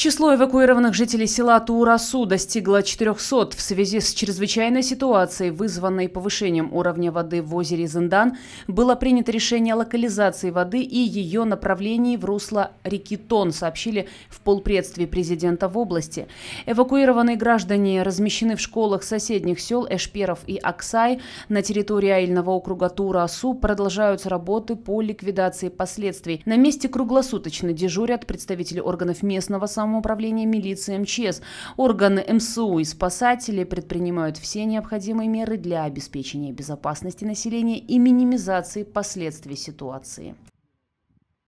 Число эвакуированных жителей села Туурасу достигло 400 в связи с чрезвычайной ситуацией, вызванной повышением уровня воды в озере Зендан, Было принято решение о локализации воды и ее направлении в русло реки Тон, сообщили в полпредстве президента в области. Эвакуированные граждане размещены в школах соседних сел Эшперов и Аксай. На территории Аильного округа Туурасу продолжаются работы по ликвидации последствий. На месте круглосуточно дежурят представители органов местного самоуправления самоуправления милиции МЧС. Органы МСУ и спасатели предпринимают все необходимые меры для обеспечения безопасности населения и минимизации последствий ситуации.